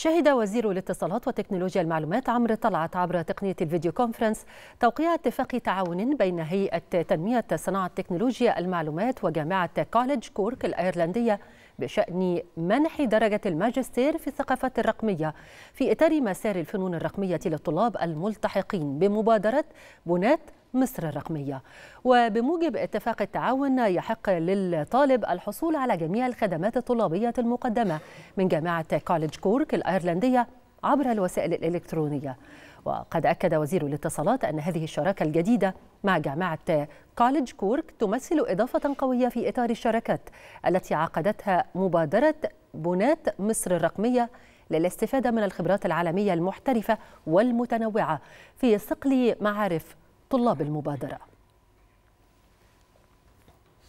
شهد وزير الاتصالات وتكنولوجيا المعلومات عمرو طلعت عبر تقنية الفيديو كونفرنس توقيع اتفاق تعاون بين هيئة تنمية صناعة تكنولوجيا المعلومات وجامعة كوليدج كورك الأيرلندية بشأن منح درجة الماجستير في الثقافات الرقمية في إطار مسار الفنون الرقمية للطلاب الملتحقين بمبادرة بنات مصر الرقمية وبموجب اتفاق التعاون يحق للطالب الحصول على جميع الخدمات الطلابية المقدمة من جامعة كوليدج كورك الأيرلندية عبر الوسائل الإلكترونية وقد أكد وزير الاتصالات أن هذه الشراكة الجديدة مع جامعة كوليدج كورك تمثل إضافة قوية في إطار الشراكات التي عقدتها مبادرة بنات مصر الرقمية للاستفادة من الخبرات العالمية المحترفة والمتنوعة في صقل معارف طلاب المبادرة